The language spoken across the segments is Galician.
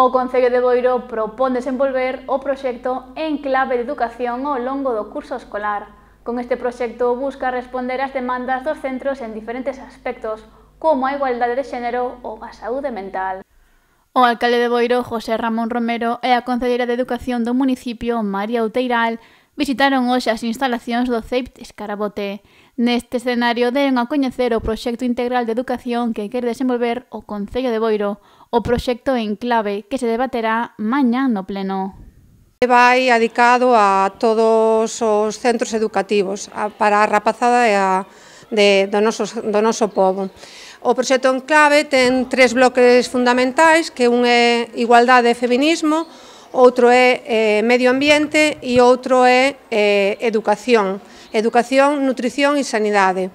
O Concello de Boiro propón desenvolver o proxecto En clave de educación ao longo do curso escolar. Con este proxecto busca responder ás demandas dos centros en diferentes aspectos, como a igualdade de xénero ou a saúde mental. O alcalde de Boiro, José Ramón Romero, e a concelleira de Educación do municipio, María Outeiral, Visitaron hoxe as instalacións do CEIP Escarabote. Neste escenario deron a coñecer o proxecto integral de educación que quer desenvolver o Concello de Boiro, o proxecto en clave que se debaterá mañá no Pleno vai adicado a todos os centros educativos a, para a rapazada e a, de, do, noso, do noso povo. O proxecto en clave ten tres bloques fundamentais, que un é igualdade e feminismo, outro é eh, medio ambiente e outro é eh, educación. Educación, nutrición e sanidade.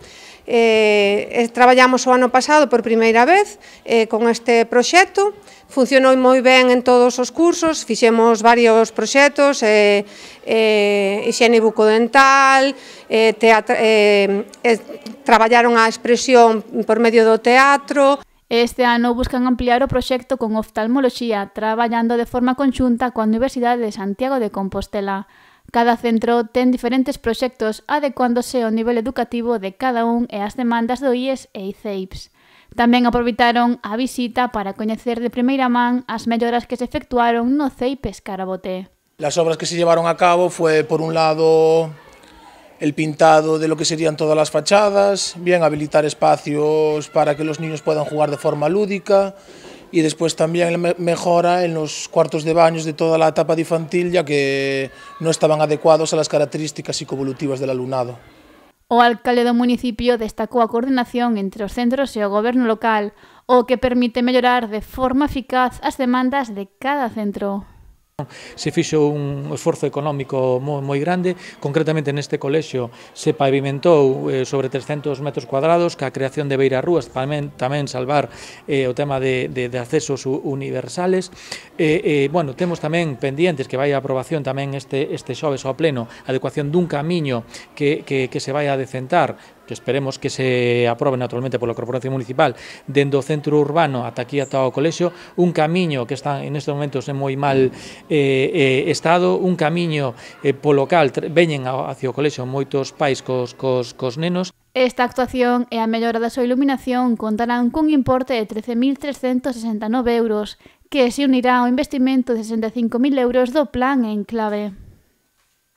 Eh, eh, traballamos o ano pasado por primeira vez eh, con este proxecto, funcionou moi ben en todos os cursos, fixemos varios proxectos, eh, eh, higiene bucodental, eh, teatro, eh, eh, traballaron a expresión por medio do teatro e este ano buscan ampliar o proxecto con oftalmoloxía, traballando de forma conxunta coa Universidade de Santiago de Compostela. Cada centro ten diferentes proxectos adecuándose ao nivel educativo de cada un e as demandas do IES e ICEIPS. Tamén aproveitaron a visita para coñecer de primeira man as melloras que se efectuaron no CEIP Escaraboté. Las obras que se llevaron a cabo fue, por un lado, el pintado de lo que serían todas las fachadas, bien habilitar espacios para que los niños puedan jugar de forma lúdica y después también la mejora en los cuartos de baños de toda la etapa infantil ya que no estaban adecuados a las características psicovolutivas del alumnado. O alcalde del municipio destacó la coordinación entre los centros y e el gobierno local, o que permite mejorar de forma eficaz las demandas de cada centro. Se fixo un esforzo económico moi grande, concretamente neste colexio se pavimentou eh, sobre 300 metros cuadrados, ca creación de Beira Rúas tamén, tamén salvar eh, o tema de, de, de accesos universales. Eh, eh, bueno, temos tamén pendientes que vai a aprobación tamén este, este xoves ao pleno, adecuación dun camiño que, que, que se vai a decentar que esperemos que se aprobe naturalmente pola Corporación Municipal dende o centro urbano ata aquí ata o colexio, un camiño que está en estes momentos en moi mal eh, eh, estado, un camiño eh, polo cal veñen hacia o colexio moitos pais cos, cos, cos nenos. Esta actuación e a mellora da súa iluminación contarán cun importe de 13.369 euros, que se unirá ao investimento de 65.000 euros do plan en clave.